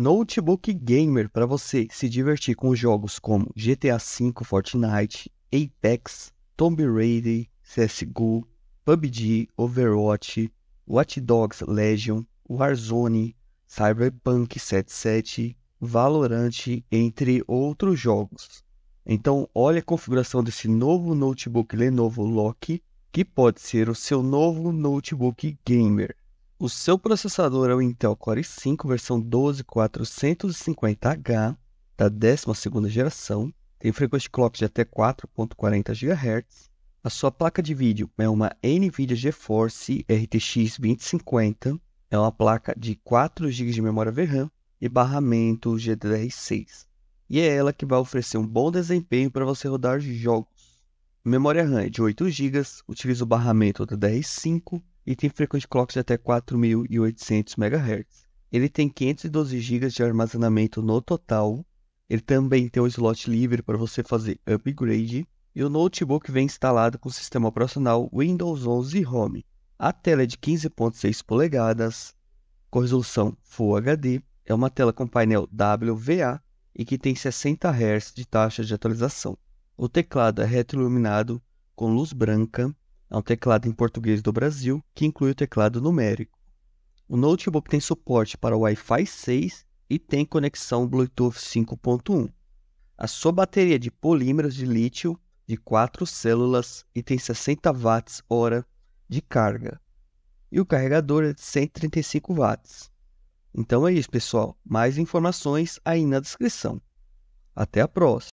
notebook gamer para você se divertir com jogos como GTA V, Fortnite, Apex, Tomb Raider, CSGO, PUBG, Overwatch, Watch Dogs Legion, Warzone, Cyberpunk 77, Valorant, entre outros jogos. Então, olha a configuração desse novo notebook Lenovo Lock, que pode ser o seu novo notebook gamer. O seu processador é o Intel Core i5 versão 12450H da 12 geração, tem frequência de clock de até 4.40 GHz. A sua placa de vídeo é uma NVIDIA GeForce RTX 2050, é uma placa de 4 GB de memória VRAM e barramento GDDR6. E é ela que vai oferecer um bom desempenho para você rodar jogos. Memória RAM é de 8 GB, utiliza o barramento DDR5 e tem frequência de clocks de até 4.800 MHz. Ele tem 512 GB de armazenamento no total. Ele também tem um slot livre para você fazer upgrade. E o notebook vem instalado com o sistema operacional Windows 11 Home. A tela é de 15.6 polegadas, com resolução Full HD. É uma tela com painel WVA e que tem 60 Hz de taxa de atualização. O teclado é retroiluminado com luz branca é um teclado em português do Brasil que inclui o teclado numérico. O notebook tem suporte para Wi-Fi 6 e tem conexão Bluetooth 5.1. A sua bateria é de polímeros de lítio de 4 células e tem 60 watts hora de carga. E o carregador é de 135 watts. Então é isso, pessoal. Mais informações aí na descrição. Até a próxima.